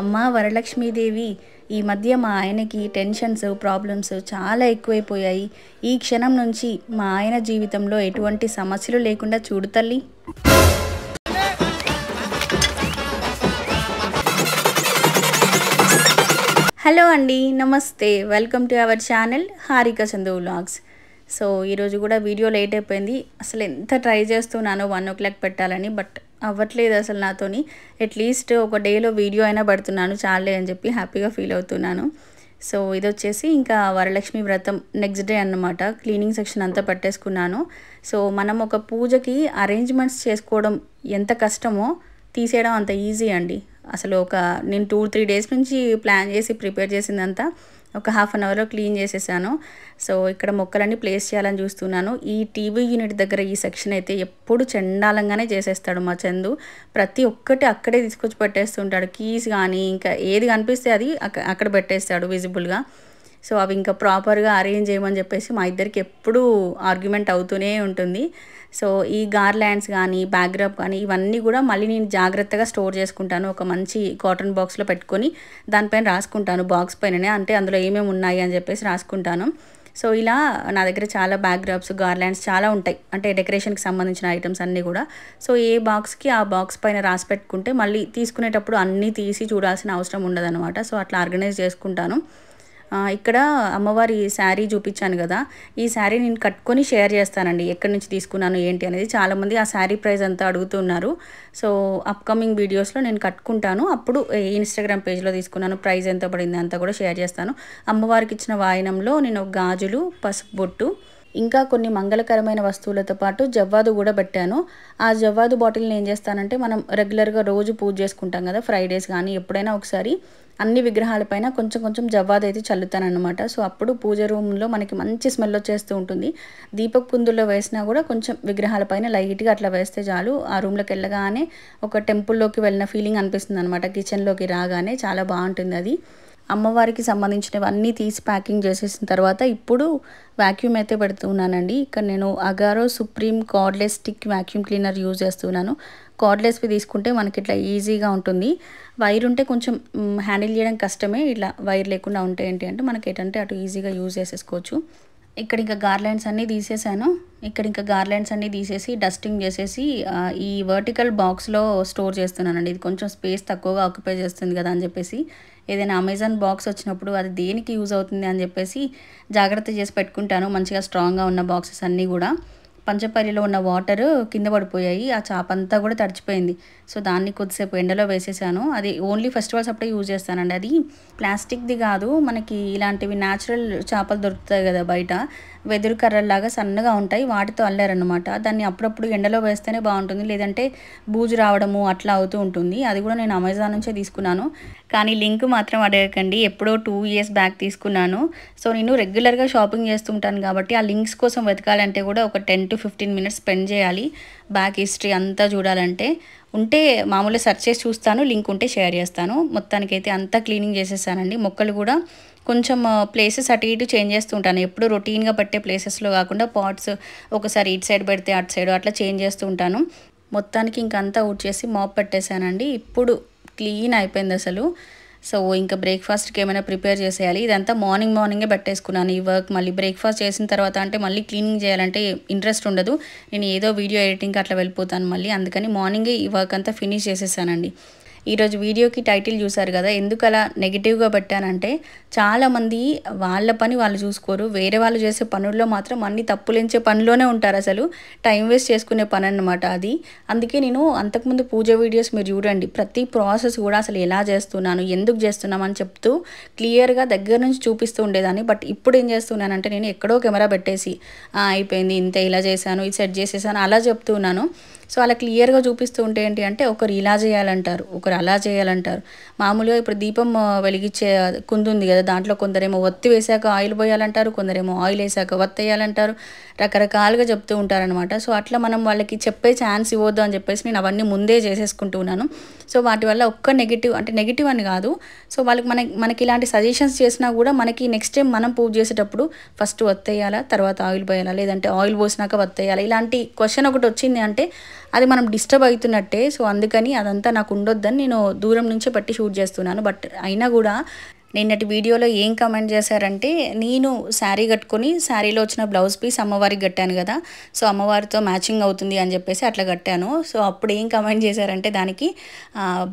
అమ్మ వరలక్ష్మీదేవి ఈ మధ్య మా ఆయనకి టెన్షన్స్ ప్రాబ్లమ్స్ చాలా ఎక్కువైపోయాయి ఈ క్షణం నుంచి మా ఆయన జీవితంలో ఎటువంటి సమస్యలు లేకుండా చూడు తల్లి హలో అండి నమస్తే welcome to our channel Harika Chandu vlogs so ఈరోజు కూడా వీడియో లేట్ అయిపోయింది అసలు ఎంత ట్రై చేస్తున్నానో వన్ ఓ క్లాక్ పెట్టాలని బట్ అవ్వట్లేదు అసలు నాతోని అట్లీస్ట్ ఒక డేలో వీడియో అయినా పడుతున్నాను చాలే అని చెప్పి హ్యాపీగా ఫీల్ అవుతున్నాను సో ఇది వచ్చేసి ఇంకా వరలక్ష్మి వ్రతం నెక్స్ట్ డే అనమాట క్లీనింగ్ సెక్షన్ అంతా పట్టేసుకున్నాను సో మనం ఒక పూజకి అరేంజ్మెంట్స్ చేసుకోవడం ఎంత కష్టమో తీసేయడం అంత ఈజీ అండి అసలు ఒక నేను టూ త్రీ డేస్ నుంచి ప్లాన్ చేసి ప్రిపేర్ చేసిందంతా ఒక హాఫ్ అన్ అవర్లో క్లీన్ చేసేసాను సో ఇక్కడ మొక్కలన్నీ ప్లేస్ చేయాలని చూస్తున్నాను ఈ టీవీ యూనిట్ దగ్గర ఈ సెక్షన్ అయితే ఎప్పుడు చండాలంగానే చేసేస్తాడు మా చందు ప్రతి ఒక్కటి అక్కడే తీసుకొచ్చి పెట్టేస్తుంటాడు కీస్ కానీ ఇంకా ఏది కనిపిస్తే అది అక్కడ పెట్టేస్తాడు విజిబుల్గా సో అవి ఇంకా ప్రాపర్గా అరేంజ్ చేయమని చెప్పేసి మా ఇద్దరికి ఎప్పుడూ ఆర్గ్యుమెంట్ అవుతూనే ఉంటుంది సో ఈ గార్లాండ్స్ కానీ బ్యాక్గ్రాప్ కానీ ఇవన్నీ కూడా మళ్ళీ నేను జాగ్రత్తగా స్టోర్ చేసుకుంటాను ఒక మంచి కాటన్ బాక్స్లో పెట్టుకొని దానిపైన రాసుకుంటాను బాక్స్ పైననే అంటే అందులో ఏమేమి ఉన్నాయి అని చెప్పేసి రాసుకుంటాను సో ఇలా నా దగ్గర చాలా బ్యాక్గ్రాప్స్ గార్లాండ్స్ చాలా ఉంటాయి అంటే డెకరేషన్కి సంబంధించిన ఐటమ్స్ అన్నీ కూడా సో ఏ బాక్స్కి ఆ బాక్స్ పైన రాసి పెట్టుకుంటే మళ్ళీ తీసుకునేటప్పుడు అన్నీ తీసి చూడాల్సిన అవసరం ఉండదు సో అట్లా ఆర్గనైజ్ చేసుకుంటాను ఇక్కడ అమ్మవారి శారీ చూపించాను కదా ఈ శారీ నేను కట్టుకొని షేర్ చేస్తానండి ఎక్కడి నుంచి తీసుకున్నాను ఏంటి అనేది చాలామంది ఆ శారీ ప్రైస్ అంతా అడుగుతున్నారు సో అప్కమింగ్ వీడియోస్లో నేను కట్టుకుంటాను అప్పుడు ఇన్స్టాగ్రామ్ పేజ్లో తీసుకున్నాను ప్రైస్ ఎంత పడింది అంతా కూడా షేర్ చేస్తాను అమ్మవారికి ఇచ్చిన వాయనంలో నేను గాజులు పసుపు బొట్టు ఇంకా కొన్ని మంగళకరమైన వస్తువులతో పాటు జవ్వాదు కూడా పెట్టాను ఆ జవ్వాదు బాటిల్ని ఏం చేస్తానంటే మనం రెగ్యులర్గా రోజు పూజ చేసుకుంటాం కదా ఫ్రైడేస్ కానీ ఎప్పుడైనా ఒకసారి అన్ని విగ్రహాలపైన కొంచెం కొంచెం జవ్వాది అయితే చల్లుతానమాట సో అప్పుడు పూజ రూమ్లో మనకి మంచి స్మెల్ వచ్చేస్తూ ఉంటుంది దీపక్ కుందుల్లో వేసినా కూడా కొంచెం విగ్రహాలపైన లైట్గా అట్లా వేస్తే చాలు ఆ రూమ్లోకి వెళ్ళగానే ఒక టెంపుల్లోకి వెళ్ళిన ఫీలింగ్ అనిపిస్తుంది అనమాట కిచెన్లోకి రాగానే చాలా బాగుంటుంది అది అమ్మవారికి సంబంధించినవన్నీ తీసి ప్యాకింగ్ చేసేసిన తర్వాత ఇప్పుడు వ్యాక్యూమ్ అయితే పెడుతున్నానండి ఇక్కడ నేను Agaro supreme cordless stick vacuum cleaner use చేస్తున్నాను కార్డ్లెస్వి తీసుకుంటే మనకి ఇట్లా ఈజీగా ఉంటుంది వైర్ ఉంటే కొంచెం హ్యాండిల్ చేయడం కష్టమే ఇట్లా వైర్ లేకుండా ఉంటే ఏంటి అంటే మనకి ఏంటంటే అటు ఈజీగా యూజ్ చేసేసుకోవచ్చు ఇక్కడ ఇంకా గార్లైన్స్ అన్నీ తీసేసాను ఇక్కడ ఇంకా గార్లైన్స్ అన్నీ తీసేసి డస్టింగ్ చేసేసి ఈ వర్టికల్ బాక్స్లో స్టోర్ చేస్తున్నానండి ఇది కొంచెం స్పేస్ తక్కువగా ఆక్యుపై చేస్తుంది కదా అని చెప్పేసి ఏదైనా అమెజాన్ బాక్స్ వచ్చినప్పుడు అది దేనికి యూజ్ అవుతుంది అని చెప్పేసి జాగ్రత్త చేసి పెట్టుకుంటాను మంచిగా స్ట్రాంగ్గా ఉన్న బాక్సెస్ అన్నీ కూడా పంచపరిలో ఉన్న వాటర్ కింద పడిపోయాయి ఆ చేప అంతా కూడా తడిచిపోయింది సో దాన్ని కొద్దిసేపు ఎండలో వేసేసాను అది ఓన్లీ ఫెస్టివల్స్ అప్పుడే యూజ్ చేస్తానండి అది ప్లాస్టిక్ది కాదు మనకి ఇలాంటివి న్యాచురల్ చేపలు దొరుకుతాయి కదా బయట వెదురు కర్రల్లాగా సన్నగా ఉంటాయి వాటితో అల్లారనమాట దాన్ని అప్పుడప్పుడు ఎండలో వేస్తేనే బాగుంటుంది లేదంటే బూజు రావడము అట్లా అవుతూ ఉంటుంది అది కూడా నేను అమెజాన్ నుంచే తీసుకున్నాను కానీ లింక్ మాత్రం అడగకండి ఎప్పుడో టూ ఇయర్స్ బ్యాక్ తీసుకున్నాను సో నేను రెగ్యులర్గా షాపింగ్ చేస్తుంటాను కాబట్టి ఆ లింక్స్ కోసం వెతకాలంటే కూడా ఒక ten to fifteen minutes spend చేయాలి బ్యాక్ హిస్టరీ అంతా చూడాలంటే ఉంటే మామూలుగా సెర్చ్ చేసి చూస్తాను లింక్ ఉంటే షేర్ చేస్తాను మొత్తానికైతే అంతా క్లీనింగ్ చేసేసానండి మొక్కలు కూడా కొంచెం ప్లేసెస్ అటు ఇటు చేంజ్ చేస్తుంటాను ఎప్పుడు రొటీన్గా పట్టే ప్లేసెస్లో కాకుండా పాట్స్ ఒకసారి ఇటు సైడ్ పెడితే అటు సైడ్ అట్లా చేంజ్ చేస్తూ ఉంటాను మొత్తానికి ఇంకంతా చేసి మాప్ పెట్టేశానండి ఇప్పుడు క్లీన్ అయిపోయింది అసలు సో ఇంకా బ్రేక్ఫాస్ట్కి ఏమైనా ప్రిపేర్ చేసేయాలి ఇదంతా మార్నింగ్ మార్నింగే పెట్టేసుకున్నాను ఈ వర్క్ మళ్ళీ బ్రేక్ఫాస్ట్ చేసిన తర్వాత అంటే మళ్ళీ క్లీనింగ్ చేయాలంటే ఇంట్రెస్ట్ ఉండదు నేను ఏదో వీడియో ఎడిటింగ్కి అట్లా వెళ్ళిపోతాను మళ్ళీ అందుకని మార్నింగే ఈ వర్క్ అంతా ఫినిష్ చేసేసానండి ఈరోజు వీడియోకి టైటిల్ చూశారు కదా ఎందుకు అలా నెగిటివ్గా పెట్టానంటే చాలామంది వాళ్ళ పని వాళ్ళు చూసుకోరు వేరే వాళ్ళు చేసే పనుల్లో మాత్రం అన్ని తప్పులించే పనిలోనే ఉంటారు అసలు టైం వేస్ట్ చేసుకునే పని అనమాట అది అందుకే నేను అంతకుముందు పూజ వీడియోస్ మీరు చూడండి ప్రతి ప్రాసెస్ కూడా అసలు ఎలా చేస్తున్నాను ఎందుకు చేస్తున్నామని చెప్తూ క్లియర్గా దగ్గర నుంచి చూపిస్తూ ఉండేదాన్ని బట్ ఇప్పుడు ఏం చేస్తున్నానంటే నేను ఎక్కడో కెమెరా పెట్టేసి అయిపోయింది ఇంత ఇలా చేశాను ఇది సెట్ చేసేసాను అలా చెప్తున్నాను సో అలా క్లియర్గా చూపిస్తూ ఉంటే ఏంటి అంటే ఒకరు ఇలా చేయాలంటారు ఒకరు అలా చేయాలంటారు మామూలుగా ఇప్పుడు దీపం వెలిగించే కుందు ఉంది కదా దాంట్లో కొందరేమో ఒత్తి వేశాక ఆయిల్ పోయాలంటారు కొందరేమో ఆయిల్ వేసాక వత్తి వేయాలంటారు రకరకాలుగా చెప్తూ ఉంటారనమాట సో అట్లా మనం వాళ్ళకి చెప్పే ఛాన్స్ ఇవ్వద్దు అని చెప్పేసి నేను అవన్నీ ముందే ఉన్నాను సో వాటి వల్ల ఒక్క నెగిటివ్ అంటే నెగిటివ్ అని కాదు సో వాళ్ళకి మన మనకి ఇలాంటి సజెషన్స్ చేసినా కూడా మనకి నెక్స్ట్ టైం మనం పూజ చేసేటప్పుడు ఫస్ట్ వత్తేయాలా తర్వాత ఆయిల్ పోయాలా లేదంటే ఆయిల్ పోసినాక వత్తేయాలా ఇలాంటి క్వశ్చన్ ఒకటి వచ్చింది అంటే అది మనం డిస్టర్బ్ అవుతున్నట్టే సో అందుకని అదంతా నాకు ఉండొద్దని నేను దూరం నుంచే పట్టి షూట్ చేస్తున్నాను బట్ అయినా కూడా నిన్నటి వీడియోలో ఏం కమెంట్ చేశారంటే నేను శారీ కట్టుకొని శారీలో వచ్చిన బ్లౌజ్ పీస్ అమ్మవారికి కట్టాను కదా సో అమ్మవారితో మ్యాచింగ్ అవుతుంది అని చెప్పేసి అట్లా కట్టాను సో అప్పుడు ఏం కమెంట్ చేశారంటే దానికి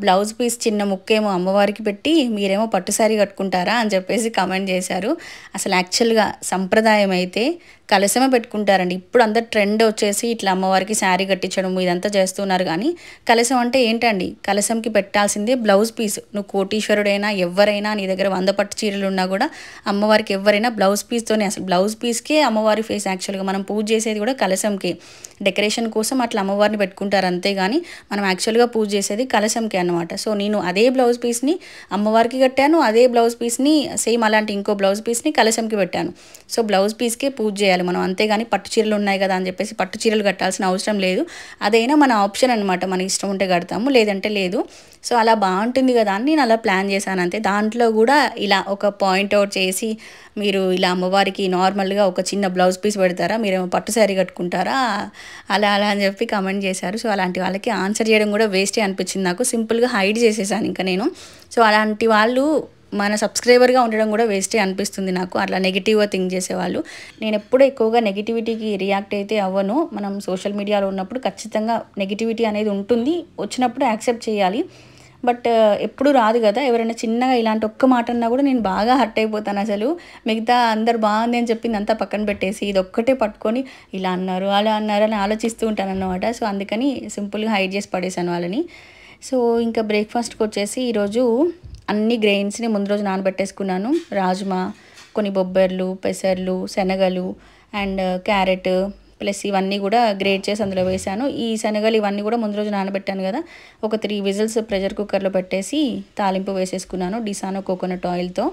బ్లౌజ్ పీస్ చిన్న ముక్కేమో అమ్మవారికి పెట్టి మీరేమో పట్టు శారీ కట్టుకుంటారా అని చెప్పేసి కమెంట్ చేశారు అసలు యాక్చువల్గా సంప్రదాయం అయితే కలసమే పెట్టుకుంటారండి ఇప్పుడు అందరు ట్రెండ్ వచ్చేసి ఇట్లా అమ్మవారికి శారీ కట్టించడం ఇదంతా చేస్తున్నారు కానీ కలసం అంటే ఏంటండి కలసంకి పెట్టాల్సిందే బ్లౌజ్ పీస్ నువ్వు కోటీశ్వరుడైనా ఎవరైనా నీ దగ్గర వంద పట్టు చీరలు ఉన్నా కూడా అమ్మవారికి ఎవరైనా బ్లౌజ్ పీస్తోనే అసలు బ్లౌజ్ పీస్కే అమ్మవారి ఫేస్ యాక్చువల్గా మనం పూజ చేసేది కూడా కలశంకి డెకరేషన్ కోసం అట్లా అమ్మవారిని పెట్టుకుంటారు అంతేగాని మనం యాక్చువల్గా పూజ చేసేది కలశంకి అనమాట సో నేను అదే బ్లౌజ్ పీస్ని అమ్మవారికి కట్టాను అదే బ్లౌజ్ పీస్ని సేమ్ అలాంటి ఇంకో బ్లౌజ్ పీస్ని కలశంకి పెట్టాను సో బ్లౌజ్ పీస్కే పూజ చేయాలి మనం అంతేగాని పట్టు చీరలు ఉన్నాయి కదా అని చెప్పేసి పట్టు చీరలు కట్టాల్సిన అవసరం లేదు అదైనా మన ఆప్షన్ అనమాట మన ఇష్టం ఉంటే కడతాము లేదంటే లేదు సో అలా బాగుంటుంది కదా అని నేను అలా ప్లాన్ చేశాను అంతే దాంట్లో కూడా ఇలా ఒక పాయింట్ అవుట్ చేసి మీరు ఇలా అమ్మవారికి నార్మల్గా ఒక చిన్న బ్లౌజ్ పీస్ పెడతారా మీరేమో పట్టు శారీ కట్టుకుంటారా అలా అలా అని చెప్పి కమెంట్ చేశారు సో అలాంటి వాళ్ళకి ఆన్సర్ చేయడం కూడా వేస్టే అనిపించింది నాకు సింపుల్గా హైడ్ చేసేసాను ఇంకా నేను సో అలాంటి వాళ్ళు మన సబ్స్క్రైబర్గా ఉండడం కూడా వేస్టే అనిపిస్తుంది నాకు అట్లా నెగిటివ్గా థింక్ చేసేవాళ్ళు నేను ఎప్పుడూ ఎక్కువగా నెగిటివిటీకి రియాక్ట్ అయితే అవ్వను మనం సోషల్ మీడియాలో ఉన్నప్పుడు ఖచ్చితంగా నెగిటివిటీ అనేది ఉంటుంది వచ్చినప్పుడు యాక్సెప్ట్ చేయాలి బట్ ఎప్పుడు రాదు కదా ఎవరైనా చిన్నగా ఇలాంటి ఒక్క మాట అన్నా కూడా నేను బాగా హర్ట్ అయిపోతాను అసలు మిగతా అందరు బాగుంది అని చెప్పింది అంతా పక్కన పెట్టేసి ఇది ఒక్కటే పట్టుకొని ఇలా అన్నారు అలా అన్నారు అని ఆలోచిస్తూ ఉంటాను అన్నమాట సో అందుకని సింపుల్గా హైడ్ చేసి పడేసాను వాళ్ళని సో ఇంకా బ్రేక్ఫాస్ట్కి వచ్చేసి ఈరోజు అన్ని గ్రెయిన్స్ని ముందు రోజు నానబెట్టేసుకున్నాను రాజ్మా కొన్ని బొబ్బర్లు పెసర్లు శనగలు అండ్ క్యారెట్ ప్లస్ ఇవన్నీ కూడా గ్రేట్ చేసి అందులో వేశాను ఈ శనగలు ఇవన్నీ కూడా ముందు రోజు నానబెట్టాను కదా ఒక త్రీ విజిల్స్ ప్రెషర్ కుక్కర్లో పెట్టేసి తాలింపు వేసేసుకున్నాను డిసానో కోకోనట్ ఆయిల్తో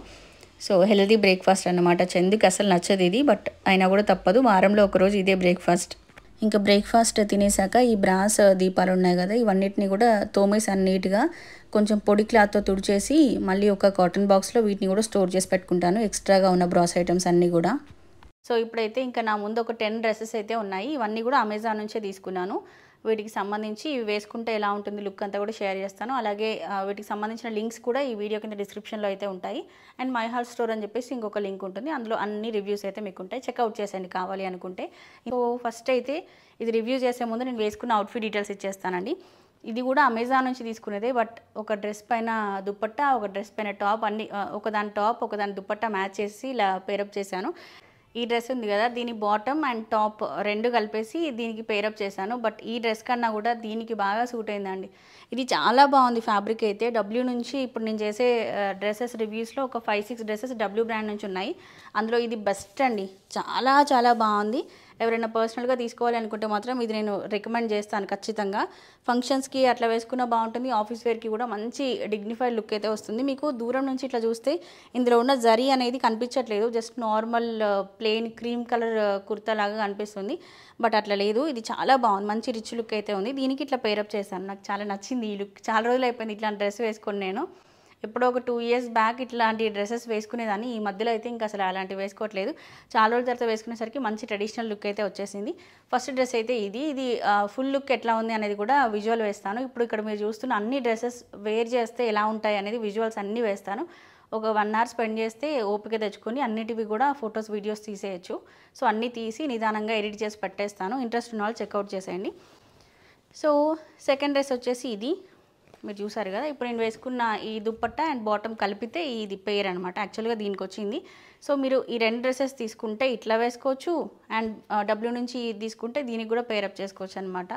సో హెల్దీ బ్రేక్ఫాస్ట్ అనమాట చెందుకు అసలు నచ్చదు ఇది బట్ అయినా కూడా తప్పదు వారంలో ఒకరోజు ఇదే బ్రేక్ఫాస్ట్ ఇంకా బ్రేక్ఫాస్ట్ తినేసాక ఈ బ్రాస్ దీపాలు ఉన్నాయి కదా ఇవన్నిటిని కూడా తోమేసాను నీట్గా కొంచెం పొడి క్లాత్తో తుడిచేసి మళ్ళీ ఒక కాటన్ బాక్స్లో వీటిని కూడా స్టోర్ చేసి పెట్టుకుంటాను ఎక్స్ట్రాగా ఉన్న బ్రాస్ ఐటమ్స్ అన్నీ కూడా సో ఇప్పుడైతే ఇంకా నా ముందు ఒక టెన్ డ్రెస్సెస్ అయితే ఉన్నాయి ఇవన్నీ కూడా అమెజాన్ నుంచే తీసుకున్నాను వీటికి సంబంధించి ఇవి వేసుకుంటే ఎలా ఉంటుంది లుక్ అంతా కూడా షేర్ చేస్తాను అలాగే వీటికి సంబంధించిన లింక్స్ కూడా ఈ వీడియో కింద డిస్క్రిప్షన్లో అయితే ఉంటాయి అండ్ మై హాల్ స్టోర్ అని చెప్పేసి ఇంకొక లింక్ ఉంటుంది అందులో అన్ని రివ్యూస్ అయితే మీకు ఉంటాయి చెక్అవుట్ చేసేయండి కావాలి అనుకుంటే సో ఫస్ట్ అయితే ఇది రివ్యూ చేసే ముందు నేను వేసుకున్న అవుట్ఫిట్ డీటెయిల్స్ ఇచ్చేస్తానండి ఇది కూడా అమెజాన్ నుంచి తీసుకునేదే బట్ ఒక డ్రెస్ పైన దుప్పట్ట ఒక డ్రెస్ పైన టాప్ అన్ని ఒకదాని టాప్ ఒకదాని దుప్పట్ట మ్యాచ్ చేసి ఇలా పేరప్ చేశాను ఈ డ్రెస్ ఉంది కదా దీని బాటమ్ అండ్ టాప్ రెండు కలిపేసి దీనికి పేరప్ చేశాను బట్ ఈ డ్రెస్ కన్నా కూడా దీనికి బాగా సూట్ అయిందండి ఇది చాలా బాగుంది ఫ్యాబ్రిక్ అయితే డబ్ల్యూ నుంచి ఇప్పుడు నేను చేసే డ్రెస్సెస్ రివ్యూస్లో ఒక five six dresses W brand నుంచి ఉన్నాయి అందులో ఇది బెస్ట్ అండి చాలా చాలా బాగుంది ఎవరైనా పర్సనల్గా తీసుకోవాలి అనుకుంటే మాత్రం ఇది నేను రికమెండ్ చేస్తాను ఖచ్చితంగా ఫంక్షన్స్కి అట్లా వేసుకున్నా బాగుంటుంది ఆఫీస్ వేర్కి కూడా మంచి డిగ్నిఫైడ్ లుక్ అయితే వస్తుంది మీకు దూరం నుంచి ఇట్లా చూస్తే ఇందులో ఉన్న జరీ అనేది కనిపించట్లేదు just normal plain cream colour కుర్తా లాగా కనిపిస్తుంది బట్ అట్లా లేదు ఇది చాలా బాగుంది మంచి రిచ్ లుక్ అయితే ఉంది దీనికి ఇట్లా పేరప్ చేశాను నాకు చాలా నచ్చింది ఈ లుక్ చాలా రోజులు అయిపోయింది ఇట్లాంటి డ్రెస్ వేసుకొని నేను ఎప్పుడో ఒక టూ ఇయర్స్ బ్యాక్ ఇట్లాంటి డ్రెస్సెస్ వేసుకునేదాన్ని ఈ మధ్యలో అయితే ఇంకా అసలు అలాంటివి వేసుకోవట్లేదు చాలా రోజుల తర్వాత వేసుకునేసరికి మంచి ట్రెడిషనల్ లుక్ అయితే వచ్చేసింది ఫస్ట్ డ్రెస్ అయితే ఇది ఇది ఫుల్ లుక్ ఎట్లా ఉంది అనేది కూడా విజువల్ వేస్తాను ఇప్పుడు ఇక్కడ మీరు చూస్తున్న అన్ని డ్రెస్సెస్ వేర్ చేస్తే ఎలా ఉంటాయి అనేది విజువల్స్ అన్నీ వేస్తాను ఒక వన్ అవర్ స్పెండ్ చేస్తే ఓపిక తెచ్చుకొని అన్నిటివి కూడా ఫొటోస్ వీడియోస్ తీసేయచ్చు సో అన్నీ తీసి నిదానంగా ఎడిట్ చేసి పెట్టేస్తాను ఇంట్రెస్ట్ ఉన్న వాళ్ళు చెక్అవుట్ చేసేయండి సో సెకండ్ డ్రెస్ వచ్చేసి ఇది మీరు చూసారు కదా ఇప్పుడు నేను వేసుకున్న ఈ దుప్పట్ట అండ్ బాటమ్ కలిపితే ఇది పేర్ అనమాట యాక్చువల్గా దీనికి వచ్చింది సో మీరు ఈ రెండు డ్రెస్సెస్ తీసుకుంటే ఇట్లా వేసుకోవచ్చు అండ్ డబ్ల్యూ నుంచి తీసుకుంటే దీనికి కూడా పేరప్ చేసుకోవచ్చు అనమాట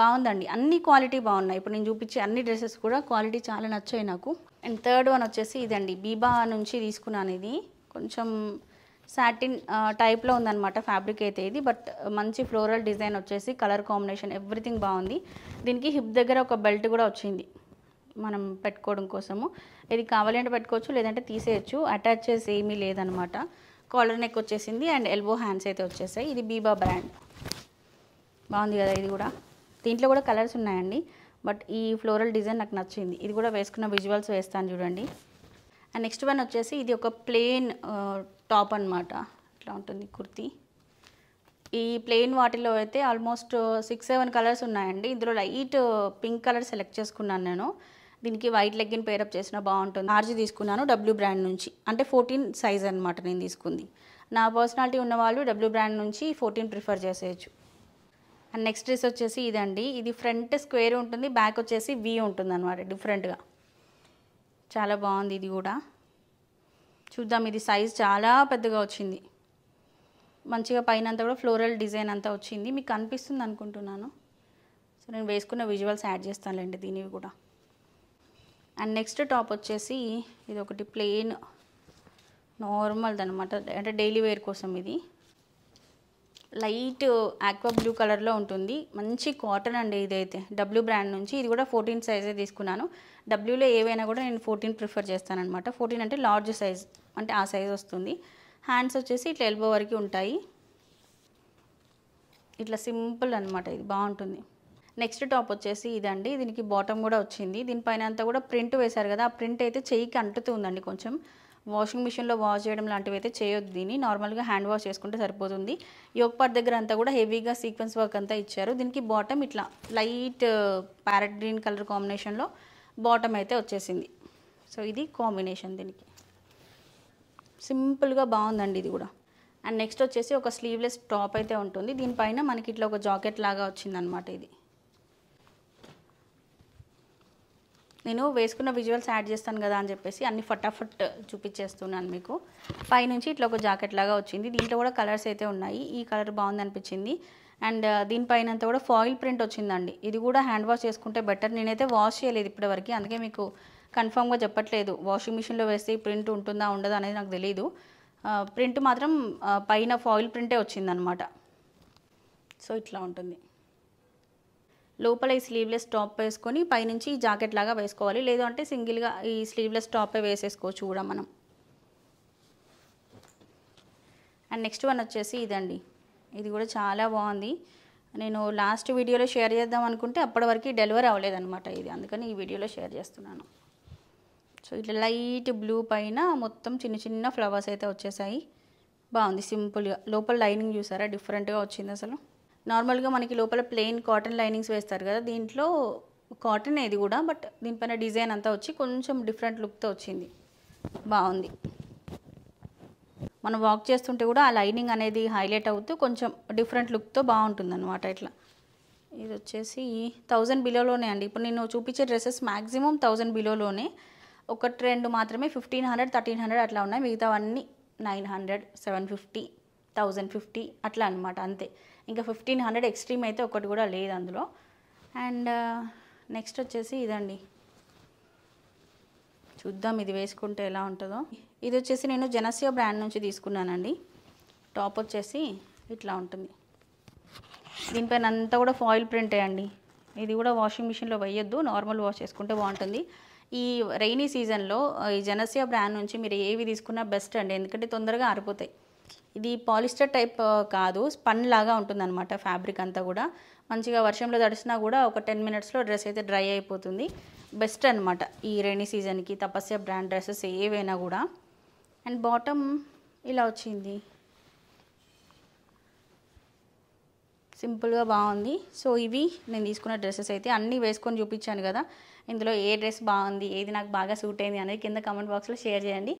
బాగుందండి అన్ని క్వాలిటీ బాగున్నాయి ఇప్పుడు నేను చూపించే అన్ని డ్రెస్సెస్ కూడా క్వాలిటీ చాలా నచ్చాయి నాకు అండ్ థర్డ్ వన్ వచ్చేసి ఇదండి బీబా నుంచి తీసుకున్నాను ఇది కొంచెం సాటిన్ టైప్లో ఉందన్నమాట ఫ్యాబ్రిక్ అయితే ఇది బట్ మంచి ఫ్లోరల్ డిజైన్ వచ్చేసి కలర్ కాంబినేషన్ ఎవ్రీథింగ్ బాగుంది దీనికి హిప్ దగ్గర ఒక బెల్ట్ కూడా వచ్చింది మనం పెట్టుకోవడం కోసము ఇది కావాలంటే పెట్టుకోవచ్చు లేదంటే తీసేయచ్చు అటాచ్ చేసి ఏమీ లేదనమాట కాలర్ నెక్ వచ్చేసింది అండ్ ఎల్బో హ్యాండ్స్ అయితే వచ్చేసాయి ఇది బీబా బ్రాండ్ బాగుంది కదా ఇది కూడా దీంట్లో కూడా కలర్స్ ఉన్నాయండి బట్ ఈ ఫ్లోరల్ డిజైన్ నాకు నచ్చింది ఇది కూడా వేసుకున్న విజువల్స్ వేస్తాను చూడండి అండ్ నెక్స్ట్ వన్ వచ్చేసి ఇది ఒక ప్లెయిన్ టాప్ అనమాట ఇట్లా ఉంటుంది కుర్తి ఈ ప్లెయిన్ వాటిలో అయితే ఆల్మోస్ట్ సిక్స్ సెవెన్ కలర్స్ ఉన్నాయండి ఇందులో లైట్ పింక్ కలర్ సెలెక్ట్ చేసుకున్నాను నేను దీనికి వైట్ లెగ్గిన్ పేరప్ చేసిన బాగుంటుంది ఆర్జీ తీసుకున్నాను డబ్ల్యూ బ్రాండ్ నుంచి అంటే ఫోర్టీన్ సైజ్ అనమాట నేను తీసుకుంది నా పర్సనాలిటీ ఉన్న వాళ్ళు డబ్ల్యూ బ్రాండ్ నుంచి ఫోర్టీన్ ప్రిఫర్ చేసేయచ్చు అండ్ నెక్స్ట్ డ్రెస్ వచ్చేసి ఇదండి ఇది ఫ్రంట్ స్క్వేర్ ఉంటుంది బ్యాక్ వచ్చేసి వి ఉంటుంది అనమాట డిఫరెంట్గా చాలా బాగుంది ఇది కూడా చూద్దాం ఇది సైజ్ చాలా పెద్దగా వచ్చింది మంచిగా పైన అంతా కూడా ఫ్లోరల్ డిజైన్ అంతా వచ్చింది మీకు కనిపిస్తుంది అనుకుంటున్నాను సో నేను వేసుకున్న విజువల్స్ యాడ్ చేస్తానులేండి దీనివి కూడా అండ్ నెక్స్ట్ టాప్ వచ్చేసి ఇది ఒకటి ప్లెయిన్ నార్మల్ది అనమాట అంటే డైలీ వేర్ కోసం ఇది లైట్ ఆక్వా బ్లూ కలర్లో ఉంటుంది మంచి కాటన్ అండి ఇదైతే డబ్ల్యూ బ్రాండ్ నుంచి ఇది కూడా ఫోర్టీన్ సైజే తీసుకున్నాను డబ్ల్యూలో ఏవైనా కూడా నేను ఫోర్టీన్ ప్రిఫర్ చేస్తానమాట ఫోర్టీన్ అంటే లార్జ్ సైజ్ అంటే ఆ సైజ్ వస్తుంది హ్యాండ్స్ వచ్చేసి ఇట్లా ఎల్బో వరకు ఉంటాయి ఇట్లా సింపుల్ అనమాట ఇది బాగుంటుంది నెక్స్ట్ టాప్ వచ్చేసి ఇదండి దీనికి బాటమ్ కూడా వచ్చింది దీనిపైన అంతా కూడా ప్రింట్ వేశారు కదా ఆ ప్రింట్ అయితే చెయ్యికి అంటుతుందండి కొంచెం వాషింగ్ మిషన్లో వాష్ చేయడం లాంటివి అయితే చేయొద్దు దీన్ని నార్మల్గా హ్యాండ్ వాష్ చేసుకుంటే సరిపోతుంది యోగ్ పార్ట్ దగ్గర అంతా కూడా హెవీగా సీక్వెన్స్ వర్క్ అంతా ఇచ్చారు దీనికి బాటమ్ ఇట్లా లైట్ ప్యారెట్ గ్రీన్ కలర్ కాంబినేషన్లో బాటమ్ అయితే వచ్చేసింది సో ఇది కాంబినేషన్ దీనికి సింపుల్గా బాగుందండి ఇది కూడా అండ్ నెక్స్ట్ వచ్చేసి ఒక స్లీవ్లెస్ టాప్ అయితే ఉంటుంది దీనిపైన మనకి ఇట్లా ఒక జాకెట్ లాగా వచ్చిందనమాట ఇది నేను వేసుకున్న విజువల్స్ యాడ్ చేస్తాను కదా అని చెప్పేసి అన్ని ఫటాఫట్ చూపించేస్తున్నాను మీకు పై నుంచి ఇట్లా ఒక జాకెట్ లాగా వచ్చింది దీంట్లో కూడా కలర్స్ అయితే ఉన్నాయి ఈ కలర్ బాగుంది అనిపించింది అండ్ uh, దీనిపైనంత కూడా ఫాయిల్ ప్రింట్ వచ్చిందండి ఇది కూడా హ్యాండ్ వాష్ చేసుకుంటే బెటర్ నేనైతే వాష్ చేయలేదు ఇప్పటివరకు అందుకే మీకు కన్ఫామ్గా చెప్పట్లేదు వాషింగ్ మిషన్లో వేస్తే ఈ ప్రింట్ ఉంటుందా ఉండదు అనేది నాకు తెలియదు ప్రింట్ మాత్రం uh, పైన ఫాయిల్ ప్రింటే వచ్చిందనమాట సో ఇట్లా ఉంటుంది లోపల ఈ స్లీవ్లెస్ టాప్ వేసుకొని పైనుంచి ఈ జాకెట్ లాగా వేసుకోవాలి లేదు అంటే సింగిల్గా ఈ స్లీవ్లెస్ టాపే వేసేసుకోవచ్చు కూడా మనం అండ్ నెక్స్ట్ వన్ వచ్చేసి ఇదండి ఇది కూడా చాలా బాగుంది నేను లాస్ట్ వీడియోలో షేర్ చేద్దాం అనుకుంటే అప్పటి వరకు డెలివరీ అవ్వలేదన్నమాట ఇది అందుకని ఈ వీడియోలో షేర్ చేస్తున్నాను సో ఇట్లా లైట్ బ్లూ పైన మొత్తం చిన్న చిన్న ఫ్లవర్స్ అయితే వచ్చేసాయి బాగుంది సింపుల్గా లోపల లైనింగ్ చూసారా డిఫరెంట్గా వచ్చింది అసలు నార్మల్గా మనకి లోపల ప్లెయిన్ కాటన్ లైనింగ్స్ వేస్తారు కదా దీంట్లో కాటన్ ఇది కూడా బట్ దీనిపైన డిజైన్ అంతా వచ్చి కొంచెం డిఫరెంట్ లుక్తో వచ్చింది బాగుంది మనం వాక్ చేస్తుంటే కూడా ఆ లైనింగ్ అనేది హైలైట్ అవుతూ కొంచెం డిఫరెంట్ లుక్తో బాగుంటుంది అనమాట ఇట్లా ఇది వచ్చేసి థౌజండ్ బిలోలోనే అండి ఇప్పుడు నేను చూపించే డ్రెస్సెస్ మ్యాక్సిమం థౌజండ్ బిలోలోనే ఒకటి రెండు మాత్రమే ఫిఫ్టీన్ హండ్రెడ్ థర్టీన్ హండ్రెడ్ అట్లా ఉన్నాయి మిగతావన్నీ nine hundred seven fifty thousand fifty అట్లా అనమాట అంతే ఇంకా ఫిఫ్టీన్ హండ్రెడ్ ఎక్స్ట్రీమ్ అయితే ఒకటి కూడా లేదు అందులో అండ్ నెక్స్ట్ వచ్చేసి ఇదండి చూద్దాం ఇది వేసుకుంటే ఎలా ఉంటుందో ఇది వచ్చేసి నేను జనసియో బ్రాండ్ నుంచి తీసుకున్నానండి టాప్ వచ్చేసి ఇట్లా ఉంటుంది దీనిపైన అంతా కూడా ఫాయిల్ ప్రింటే అండి ఇది కూడా వాషింగ్ మిషన్లో వేయొద్దు నార్మల్ వాష్ చేసుకుంటే బాగుంటుంది ఈ రైనీ సీజన్లో ఈ జనసియా బ్రాండ్ నుంచి మీరు ఏవి తీసుకున్నా బెస్ట్ అండి ఎందుకంటే తొందరగా ఆరిపోతాయి ఇది పాలిస్టర్ టైప్ కాదు స్పన్ లాగా ఉంటుందన్నమాట ఫ్యాబ్రిక్ అంతా కూడా మంచిగా వర్షంలో తడిసినా కూడా ఒక టెన్ మినిట్స్లో డ్రెస్ అయితే డ్రై అయిపోతుంది బెస్ట్ అనమాట ఈ రెయినీ సీజన్కి తపస్య బ్రాండ్ డ్రెస్సెస్ ఏవైనా కూడా అండ్ బాటమ్ ఇలా వచ్చింది సింపుల్గా బాగుంది సో ఇవి నేను తీసుకున్న డ్రెస్సెస్ అయితే అన్నీ వేసుకొని చూపించాను కదా ఇందులో ఏ డ్రెస్ బాగుంది ఏది నాకు బాగా సూట్ అయింది అనేది కింద కామెంట్ బాక్స్లో షేర్ చేయండి